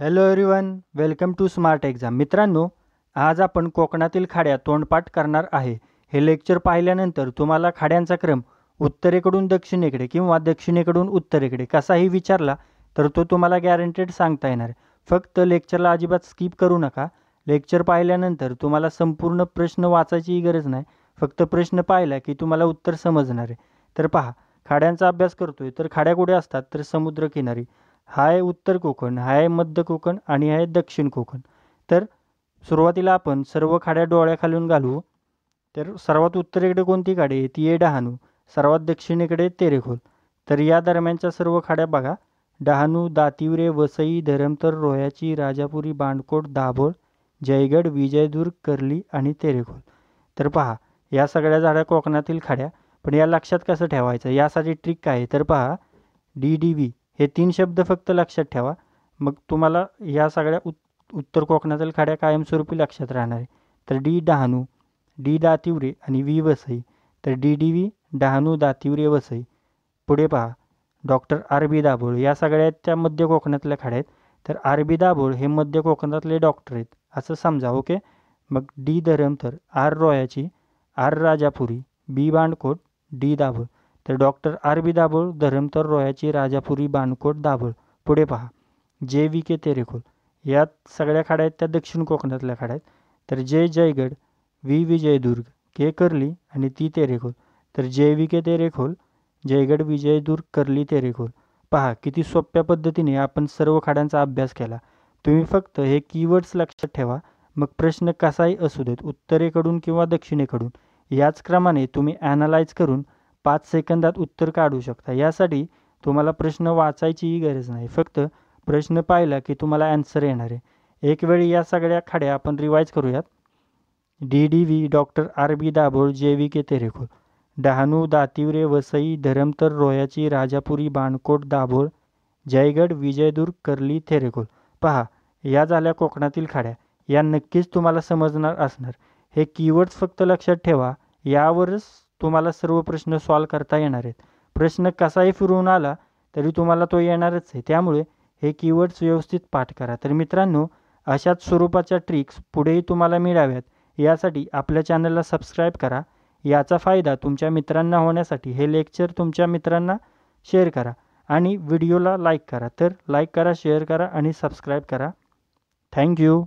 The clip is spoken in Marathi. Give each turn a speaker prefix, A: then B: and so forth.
A: hello everyone welcome to smart exam मित्रांनो आज आपण कोकणातील खाड्या तोंडपाठ करणार आहे हे लेक्चर पाहिल्यानंतर तुम्हाला खाड्यांचा क्रम उत्तरेकडून दक्षिणेकडे किंवा दक्षिणेकडून उत्तरेकडे कसाही विचारला तर तो तुम्हाला गॅरंटेड सांगता येणार फक्त लेक्चरला अजिबात स्किप करू नका लेक्चर पाहिल्यानंतर तुम्हाला संपूर्ण प्रश्न वाचायची गरज नाही फक्त प्रश्न पाहिला की तुम्हाला उत्तर समजणार आहे तर पहा खाड्यांचा अभ्यास करतोय तर खाड्या कुठे असतात तर समुद्रकिनारी हा आहे उत्तर कोकण हा आहे मध्य कोकण आणि हा आहे दक्षिण कोकण तर सुरुवातीला आपण सर्व खाड्या डोळ्याखालून घालू तर सर्वात उत्तरेकडे कोणती खाडी आहे ती आहे डहाणू सर्वात दक्षिणेकडे तेरेखोल तर या दरम्यानच्या सर्व खाड्या बघा डहाणू दातिवरे वसई धरमतर रोह्याची राजापुरी बांडकोट दाभोळ जयगड विजयदुर्ग कर्ली आणि तेरेखोल तर पहा या सगळ्या झाड्या कोकणातील खाड्या पण या लक्षात कसं ठेवायचं यासाठी ट्रिक काय तर पहा डी डी व्ही हे तीन शब्द फक्त लक्षात ठेवा मग तुम्हाला या सगळ्या उत् उत्तर कोकणातील खाड्या कायमस्वरूपी लक्षात राहणार आहे तर डी डहाणू डी दातिवरे आणि वी वसई तर D D V Dahanu Dativare Vasai पुढे पहा डॉक्टर आर बी दाभोळ या सगळ्याच्या मध्य कोकणातल्या खाड्या आहेत तर आर बी दाभोळ हे मध्य कोकणातले डॉक्टर आहेत असं समजा ओके मग डी तर आर रॉयाची R Rajapuri B Bandkot D Dabhol तर doctor R B Dabhol Dharamtar रोह्याची राजापुरी बाणकोट दाभोळ पुढे पहा जे व्ही के तेरेखोल यात सगळ्या खाड्या आहेत त्या दक्षिण कोकणातल्या खाड्या आहेत तर जे जयगड व्ही विजयदुर्ग के करली आणि ती तेरेखोल तर J V K Terekhol Jaigad Vijaydurg Karli Terekhol पहा किती सोप्या पद्धतीने आपण सर्व खाड्यांचा अभ्यास केला तुम्ही फक्त हे कीवर्ड्स लक्षात ठेवा मग प्रश्न कसाही असू देत उत्तरेकडून किंवा दक्षिणेकडून याच क्रमाने तुम्ही ॲनालाइज करून पाच सेकंदात उत्तर काढू शकता यासाठी तुम्हाला प्रश्न वाचायचीही गरज नाही फक्त प्रश्न पाहिला की तुम्हाला ॲन्सर येणार आहे एक वेळी या सगळ्या खाड्या आपण रिवाईज करूयात D D V doctor R B Dabhol J V K Terekhol Dahanu Dativare Vasai Dharamtar रोयाची राजापुरी बाणकोट दाभोळ जयगड विजयदूर कर्ली थेरेकोल पहा या झाल्या कोकणातील खाड्या या नक्कीच तुम्हाला समजणार असणार हे कीवर्ड्स फक्त लक्षात ठेवा यावरच तुम्हाला सर्व प्रश्न सॉल्व करता येणार आहेत प्रश्न कसाही फिरून आला तरी तुम्हाला तो येणारच आहे त्यामुळे हे कीवर्ड्स व्यवस्थित पाठ करा तर मित्रांनो अशाच स्वरूपाच्या ट्रिक्स पुढेही तुम्हाला मिळाव्यात यासाठी आपल्या चॅनलला सबस्क्राईब करा याचा फायदा तुमच्या मित्रांना होण्यासाठी हे लेक्चर तुमच्या मित्रांना शेअर करा आणि व्हिडिओला लाईक करा तर लाईक करा शेअर करा आणि सबस्क्राईब करा थँक्यू